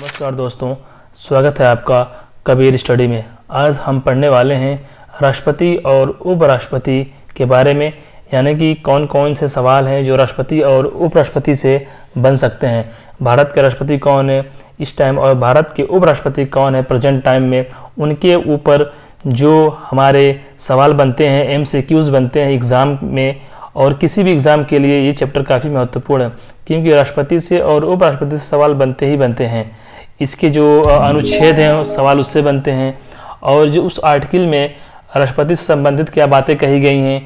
नमस्कार दोस्तों स्वागत है आपका कबीर स्टडी में आज हम पढ़ने वाले हैं राष्ट्रपति और उपराष्ट्रपति के बारे में यानी कि कौन कौन से सवाल हैं जो राष्ट्रपति और उपराष्ट्रपति से बन सकते हैं भारत के राष्ट्रपति कौन है इस टाइम और भारत के उपराष्ट्रपति कौन है प्रेजेंट टाइम में उनके ऊपर जो हमारे सवाल बनते हैं एम बनते हैं एग्ज़ाम में और किसी भी एग्ज़ाम के लिए ये चैप्टर काफ़ी महत्वपूर्ण है क्योंकि राष्ट्रपति से और उपराष्ट्रपति से सवाल बनते ही बनते हैं इसके जो अनुच्छेद हैं सवाल उससे बनते हैं और जो उस आर्टिकल में राष्ट्रपति से संबंधित क्या बातें कही गई हैं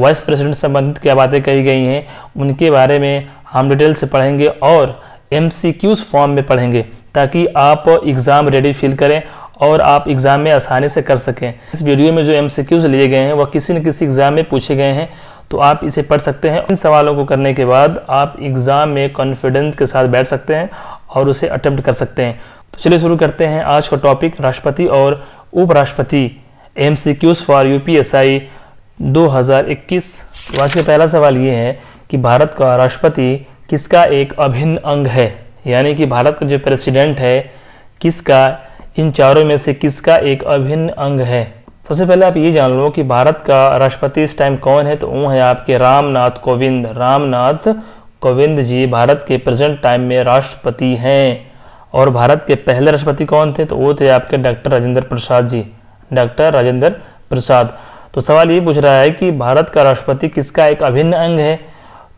वाइस प्रेसिडेंट संबंधित क्या बातें कही गई हैं उनके बारे में हम डिटेल से पढ़ेंगे और एम फॉर्म में पढ़ेंगे ताकि आप एग्ज़ाम रेडी फील करें और आप एग्ज़ाम में आसानी से कर सकें इस वीडियो में जो एम लिए गए हैं वह किसी न किसी एग्ज़ाम में पूछे गए हैं तो आप इसे पढ़ सकते हैं इन सवालों को करने के बाद आप एग्ज़ाम में कॉन्फिडेंस के साथ बैठ सकते हैं और उसे अटेम्प्ट कर सकते हैं तो चलिए शुरू करते हैं आज का टॉपिक राष्ट्रपति और उपराष्ट्रपति M C Qs for U P S I दो हज़ार इक्कीस तो आज का पहला सवाल ये है कि भारत का राष्ट्रपति किसका एक अभिन्न अंग है यानी कि भारत का जो प्रेसिडेंट है किसका इन चारों में से किसका एक अभिन्न अंग है सबसे पहले आप ये जान लो कि भारत का राष्ट्रपति इस टाइम कौन है तो वो है आपके रामनाथ कोविंद रामनाथ कोविंद जी भारत के प्रेजेंट टाइम में राष्ट्रपति हैं और भारत के पहले राष्ट्रपति कौन थे तो वो थे आपके डॉक्टर राजेंद्र प्रसाद जी डॉक्टर राजेंद्र प्रसाद तो सवाल ये पूछ रहा है कि भारत का राष्ट्रपति किसका एक अभिन्न अंग है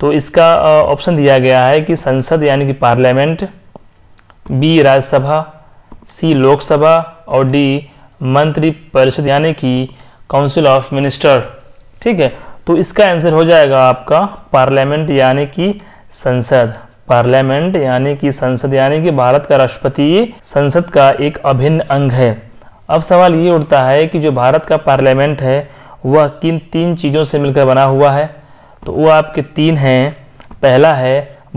तो इसका ऑप्शन दिया गया है कि संसद यानी कि parliament B Rajya Sabha C Lok Sabha और डी मंत्रिपरिषद यानी कि काउंसिल ऑफ मिनिस्टर ठीक है तो इसका आंसर हो जाएगा आपका पार्लियामेंट यानी कि संसद पार्लियामेंट यानी कि संसद यानी कि भारत का राष्ट्रपति संसद का एक अभिन्न अंग है अब सवाल ये उठता है कि जो भारत का पार्लियामेंट है वह किन तीन चीज़ों से मिलकर बना हुआ है तो वो आपके तीन हैं पहला है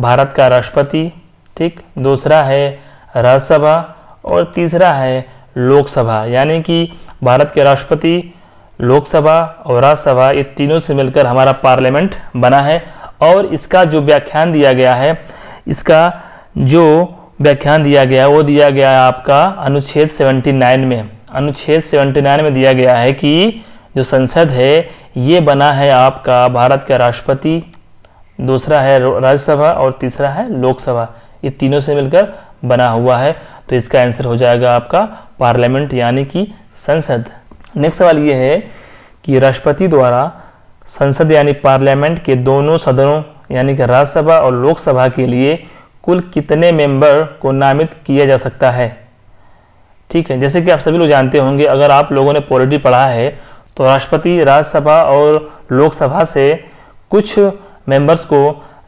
भारत का राष्ट्रपति ठीक दूसरा है राज्यसभा और तीसरा है लोकसभा यानी कि भारत के राष्ट्रपति लोकसभा और राज्यसभा ये तीनों से मिलकर हमारा पार्लियामेंट बना है और इसका जो व्याख्यान दिया गया है इसका जो व्याख्यान दिया गया है वो दिया गया है आपका अनुच्छेद 79 में अनुच्छेद 79 में दिया गया है कि जो संसद है ये बना है आपका भारत का राष्ट्रपति दूसरा है राज्यसभा और तीसरा है लोकसभा ये तीनों से मिलकर बना हुआ है तो इसका आंसर हो जाएगा आपका पार्लियामेंट यानी कि संसद नेक्स्ट सवाल ये है कि राष्ट्रपति द्वारा संसद यानी पार्लियामेंट के दोनों सदनों यानी कि राज्यसभा और लोकसभा के लिए कुल कितने मेंबर को नामित किया जा सकता है ठीक है जैसे कि आप सभी लोग जानते होंगे अगर आप लोगों ने पॉलिटी पढ़ा है तो राष्ट्रपति राज्यसभा और लोकसभा से कुछ मेंबर्स को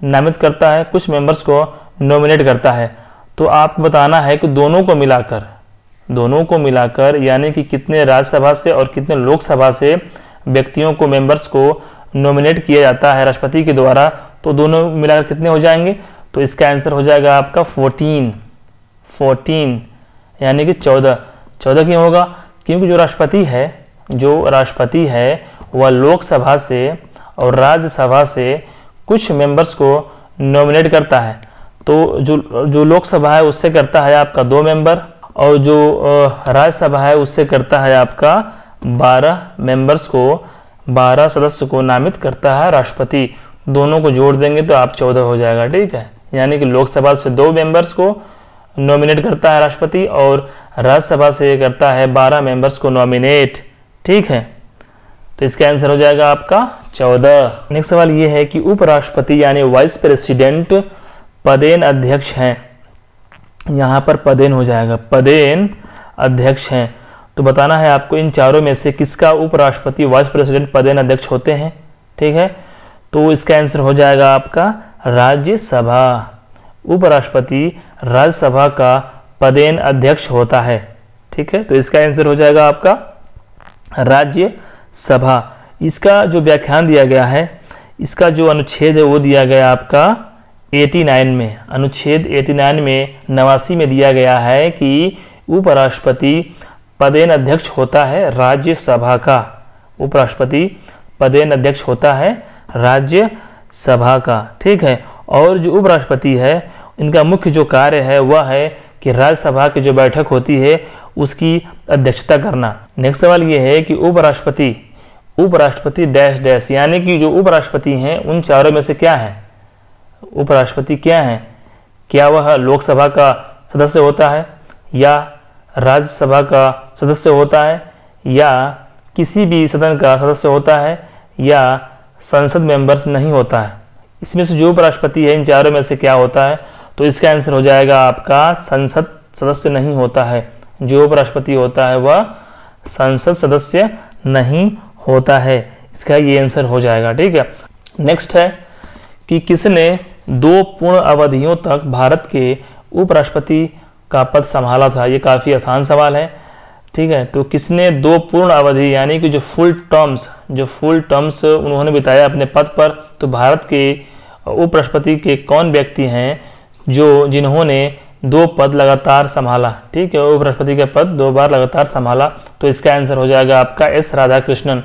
नामित करता है कुछ मेंबर्स को नॉमिनेट करता है तो आपको बताना है कि दोनों को मिलाकर दोनों को मिलाकर यानी कि कितने राज्यसभा से और कितने लोकसभा से व्यक्तियों को मेंबर्स को नॉमिनेट किया जाता है राष्ट्रपति के द्वारा तो दोनों मिलाकर कितने हो जाएंगे तो इसका आंसर हो जाएगा आपका फोर्टीन फोर्टीन यानी कि चौदह चौदह क्यों होगा क्योंकि जो राष्ट्रपति है जो राष्ट्रपति है वह लोकसभा से और राज्यसभा से कुछ मेंबर्स को नॉमिनेट करता है तो जो जो लोकसभा है उससे करता है आपका दो मेंबर और जो राज्यसभा है उससे करता है आपका बारह मेंबर्स को बारह सदस्य को नामित करता है राष्ट्रपति दोनों को जोड़ देंगे तो आप चौदह हो जाएगा ठीक है यानी कि लोकसभा से दो मेंबर्स को नॉमिनेट करता है राष्ट्रपति और राज्यसभा से करता है बारह मेंबर्स को नॉमिनेट ठीक है तो इसका आंसर हो जाएगा आपका चौदह नेक्स्ट सवाल ये है कि उपराष्ट्रपति यानी वाइस प्रेसिडेंट पदेन अध्यक्ष हैं यहाँ पर पदेन हो जाएगा पदेन अध्यक्ष हैं तो बताना है आपको इन चारों में से किसका उपराष्ट्रपति वाइस प्रेसिडेंट पदेन अध्यक्ष होते हैं ठीक है तो इसका आंसर हो जाएगा आपका राज्यसभा उपराष्ट्रपति राज्यसभा का पदेन अध्यक्ष होता है ठीक है तो इसका आंसर हो जाएगा आपका राज्यसभा इसका जो व्याख्यान दिया गया है इसका जो अनुच्छेद है वो दिया गया आपका 89 में अनुच्छेद 89 में नवासी में दिया गया है कि उपराष्ट्रपति पदेन अध्यक्ष होता है राज्यसभा का उपराष्ट्रपति पदेन अध्यक्ष होता है राज्यसभा का ठीक है और जो उपराष्ट्रपति है इनका मुख्य जो कार्य है वह है कि राज्यसभा की जो बैठक होती है उसकी अध्यक्षता करना नेक्स्ट सवाल ये है कि उपराष्ट्रपति उपराष्ट्रपति डैश डैश यानी कि जो उपराष्ट्रपति हैं उन चारों में से क्या है उपराष्ट्रपति क्या हैं क्या वह लोकसभा का सदस्य होता है या राज्यसभा का सदस्य होता है या किसी भी सदन का सदस्य होता है या संसद मेंबर्स नहीं होता है इसमें से जो उपराष्ट्रपति है इन चारों में से क्या होता है तो इसका आंसर हो जाएगा आपका संसद सदस्य नहीं होता है जो उपराष्ट्रपति होता है वह संसद सदस्य नहीं होता है इसका ये आंसर हो जाएगा ठीक है नेक्स्ट है कि किसने दो पूर्ण अवधियों तक भारत के उपराष्ट्रपति का पद संभाला था ये काफ़ी आसान सवाल है ठीक है तो किसने दो पूर्ण अवधि यानी कि जो फुल टर्म्स जो फुल टर्म्स उन्होंने बिताया अपने पद पर तो भारत के उपराष्ट्रपति के कौन व्यक्ति हैं जो जिन्होंने दो पद लगातार संभाला ठीक है उपराष्ट्रपति का पद दो बार लगातार संभाला तो इसका आंसर हो जाएगा आपका एस राधा कृष्णन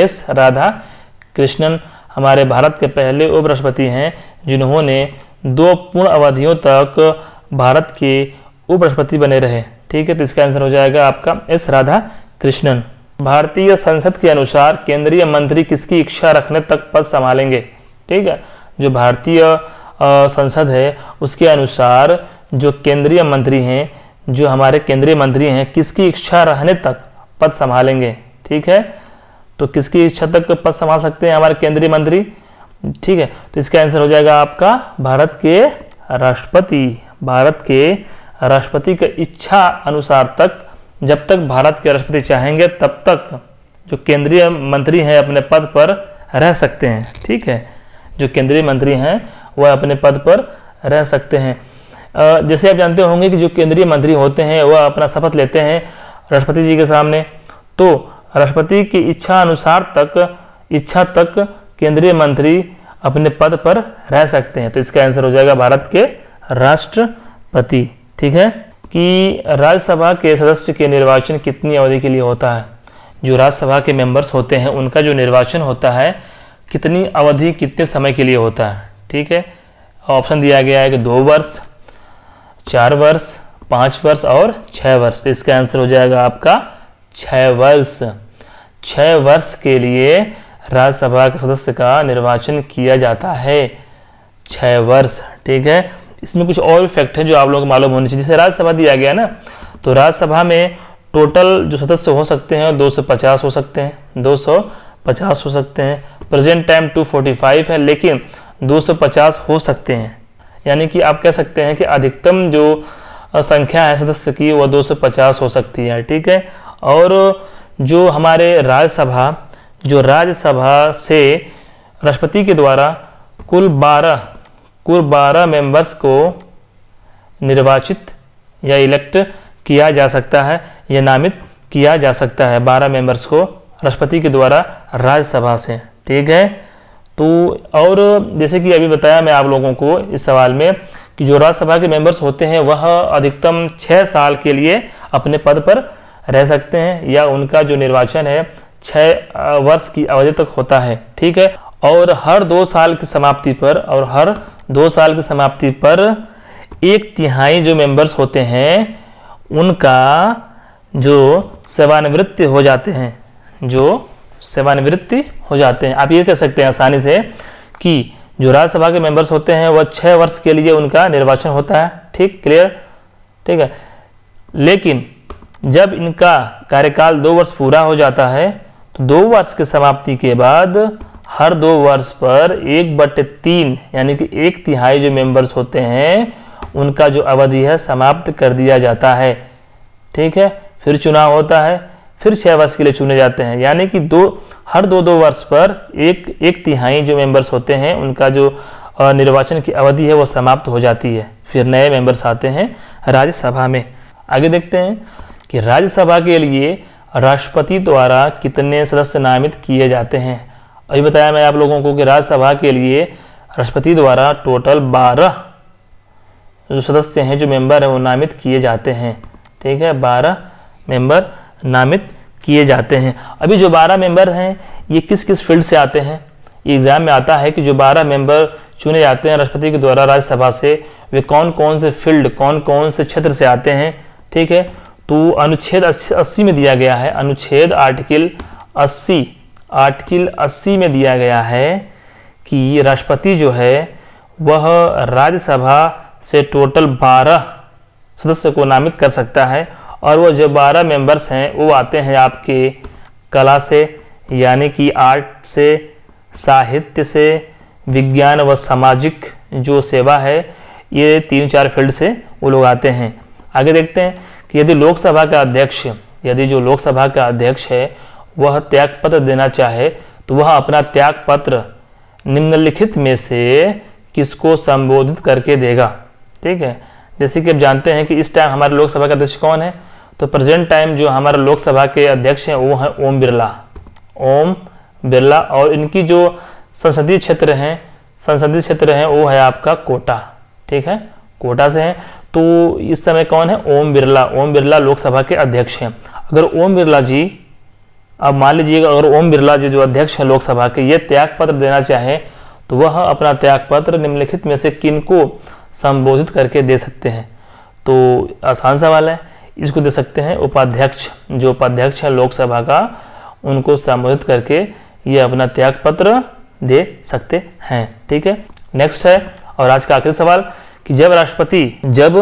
एस राधा कृष्णन हमारे भारत के पहले उपराष्ट्रपति हैं जिन्होंने दो पूर्ण अवधियों तक भारत के उपराष्ट्रपति बने रहे ठीक है तो इसका आंसर हो जाएगा आपका एस राधा कृष्णन भारतीय संसद के अनुसार केंद्रीय मंत्री किसकी इच्छा रखने तक पद संभालेंगे ठीक है जो भारतीय संसद है उसके अनुसार जो केंद्रीय मंत्री हैं जो हमारे केंद्रीय मंत्री हैं किसकी इच्छा रहने तक पद संभालेंगे ठीक है तो किसकी इच्छा तक पद संभाल सकते हैं हमारे केंद्रीय मंत्री ठीक है तो इसका आंसर हो जाएगा आपका भारत के राष्ट्रपति भारत के राष्ट्रपति के इच्छा अनुसार तक जब तक भारत के राष्ट्रपति चाहेंगे तब तक जो केंद्रीय मंत्री हैं अपने पद पर रह सकते हैं ठीक है जो केंद्रीय मंत्री हैं वह अपने पद पर रह सकते हैं जैसे आप जानते होंगे कि जो केंद्रीय मंत्री होते हैं वह अपना शपथ लेते हैं राष्ट्रपति जी के सामने तो राष्ट्रपति की इच्छा अनुसार तक इच्छा तक केंद्रीय मंत्री अपने पद पर रह सकते हैं तो इसका आंसर हो जाएगा भारत के राष्ट्रपति ठीक है कि राज्यसभा के सदस्य के निर्वाचन कितनी अवधि के लिए होता है जो राज्यसभा के मेंबर्स होते हैं उनका जो निर्वाचन होता है कितनी अवधि कितने समय के लिए होता है ठीक है ऑप्शन दिया गया है कि दो वर्ष चार वर्ष पाँच वर्ष और छः वर्ष तो इसका आंसर हो जाएगा आपका छः वर्ष छः वर्ष के लिए राज्यसभा के सदस्य का निर्वाचन किया जाता है छः वर्ष ठीक है इसमें कुछ और फैक्ट हैं जो आप लोगों को मालूम होनी चाहिए जैसे राज्यसभा दिया गया ना तो राज्यसभा में टोटल जो सदस्य हो सकते हैं दो सौ पचास हो सकते हैं दो सौ पचास हो सकते हैं present time two forty five है लेकिन दो सौ पचास हो सकते हैं यानी कि आप कह सकते हैं कि अधिकतम जो संख्या है सदस्य की वह दो सौ पचास हो सकती है ठीक है और जो हमारे राज्यसभा जो राज्यसभा से राष्ट्रपति के द्वारा कुल बारह कुल बारह मेंबर्स को निर्वाचित या इलेक्ट किया जा सकता है या नामित किया जा सकता है बारह मेंबर्स को राष्ट्रपति के द्वारा राज्यसभा से ठीक है तो और जैसे कि अभी बताया मैं आप लोगों को इस सवाल में कि जो राज्यसभा के मेंबर्स होते हैं वह अधिकतम छः साल के लिए अपने पद पर रह सकते हैं या उनका जो निर्वाचन है छः वर्ष की अवधि तक होता है ठीक है और हर दो साल की समाप्ति पर और हर दो साल की समाप्ति पर एक तिहाई जो मेंबर्स होते हैं उनका जो सेवानिवृत्ति हो जाते हैं जो सेवानिवृत्ति हो जाते हैं आप ये कह सकते हैं आसानी से कि जो राज्यसभा के मेंबर्स होते हैं वह छः वर्ष के लिए उनका निर्वाचन होता है ठीक क्लियर ठीक है लेकिन जब इनका कार्यकाल दो वर्ष पूरा हो जाता है तो दो वर्ष के समाप्ति के बाद हर दो वर्ष पर एक बट तीन यानी कि एक तिहाई जो मेंबर्स होते हैं उनका जो अवधि है समाप्त कर दिया जाता है ठीक है फिर चुनाव होता है फिर छः वर्ष के लिए चुने जाते हैं यानी कि दो हर दो दो वर्ष पर एक एक तिहाई जो मेंबर्स होते हैं उनका जो निर्वाचन की अवधि है वो समाप्त हो जाती है फिर नए मेंबर्स आते हैं राज्यसभा में आगे देखते हैं कि राज्यसभा के लिए राष्ट्रपति द्वारा कितने सदस्य नामित किए जाते हैं अभी बताया मैं आप लोगों को कि राज्यसभा के लिए राष्ट्रपति द्वारा टोटल बारह जो सदस्य हैं जो मेंबर हैं वो नामित किए जाते हैं ठीक है बारह मेंबर नामित किए जाते हैं अभी जो बारह मेंबर हैं ये किस किस फील्ड से आते हैं ये एग्ज़ाम में आता है कि जो बारह मेंबर चुने जाते हैं राष्ट्रपति के द्वारा राज्यसभा से वे कौन कौन से फील्ड कौन कौन से क्षेत्र से आते हैं ठीक है तो अनुच्छेद अस्सी में दिया गया है अनुच्छेद आर्टिकल अस्सी आर्टिकल 80 में दिया गया है कि राष्ट्रपति जो है वह राज्यसभा से टोटल 12 सदस्य को नामित कर सकता है और वह जो 12 मेंबर्स हैं वो आते हैं आपके कला से यानी कि आर्ट से साहित्य से विज्ञान व सामाजिक जो सेवा है ये तीन चार फील्ड से वो लोग आते हैं आगे देखते हैं कि यदि लोकसभा का अध्यक्ष यदि जो लोकसभा का अध्यक्ष है वह त्याग पत्र देना चाहे तो वह अपना त्याग पत्र निम्नलिखित में से किसको संबोधित करके देगा ठीक है जैसे कि आप जानते हैं कि इस टाइम हमारे लोकसभा का अध्यक्ष कौन है तो प्रेजेंट टाइम जो हमारे लोकसभा के अध्यक्ष हैं वो हैं ओम बिरला ओम बिरला और इनकी जो संसदीय क्षेत्र हैं संसदीय क्षेत्र हैं वो है आपका कोटा ठीक है कोटा से हैं तो इस समय कौन है ओम बिरला ओम बिरला लोकसभा के अध्यक्ष हैं अगर ओम बिरला जी अब मान लीजिएगा अगर ओम बिरला जी जो अध्यक्ष हैं लोकसभा के ये त्यागपत्र देना चाहें तो वह अपना त्यागपत्र निम्नलिखित में से किन को संबोधित करके दे सकते हैं तो आसान सवाल है इसको दे सकते हैं उपाध्यक्ष जो उपाध्यक्ष हैं लोकसभा का उनको संबोधित करके ये अपना त्यागपत्र दे सकते हैं ठीक है नेक्स्ट है और आज का आखिरी सवाल कि जब राष्ट्रपति जब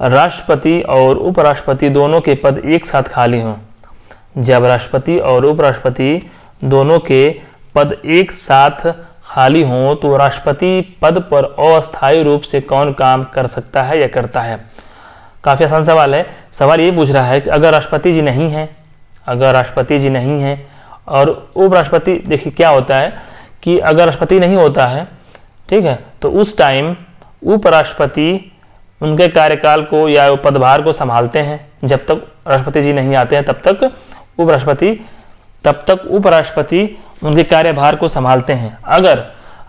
राष्ट्रपति और उपराष्ट्रपति दोनों के पद एक साथ खाली हों जब राष्ट्रपति और उपराष्ट्रपति दोनों के पद एक साथ खाली हों तो राष्ट्रपति पद पर अस्थायी रूप से कौन काम कर सकता है या करता है काफ़ी आसान सवाल है सवाल ये पूछ रहा है कि अगर राष्ट्रपति जी नहीं हैं अगर राष्ट्रपति जी नहीं हैं और उपराष्ट्रपति देखिए क्या होता है कि अगर राष्ट्रपति नहीं होता है ठीक है तो उस टाइम उपराष्ट्रपति उनके कार्यकाल को या पदभार को संभालते हैं जब तक राष्ट्रपति जी नहीं आते हैं तब तक उपराष्ट्रपति तब तक उपराष्ट्रपति उनके कार्यभार को संभालते हैं अगर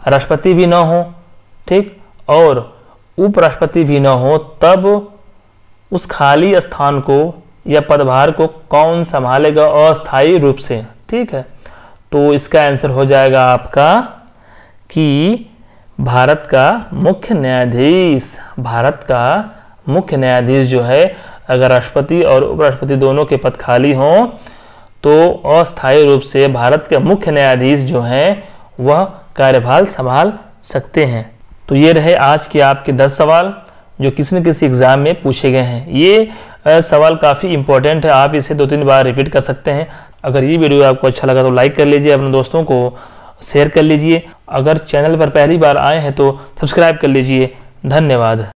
राष्ट्रपति भी न हो ठीक और उपराष्ट्रपति भी न हो तब उस खाली स्थान को या पदभार को कौन संभालेगा अस्थायी रूप से ठीक है तो इसका आंसर हो जाएगा आपका कि भारत का मुख्य न्यायाधीश भारत का मुख्य न्यायाधीश जो है अगर राष्ट्रपति और उपराष्ट्रपति दोनों के पद खाली हों तो अस्थायी रूप से भारत के मुख्य न्यायाधीश जो हैं वह कार्यभार संभाल सकते हैं तो ये रहे आज के आपके दस सवाल जो किसी न किसी एग्ज़ाम में पूछे गए हैं ये सवाल काफ़ी इंपॉर्टेंट है आप इसे दो तीन बार रिपीट कर सकते हैं अगर ये वीडियो आपको अच्छा लगा तो लाइक कर लीजिए अपने दोस्तों को शेयर कर लीजिए अगर चैनल पर पहली बार आए हैं तो सब्सक्राइब कर लीजिए धन्यवाद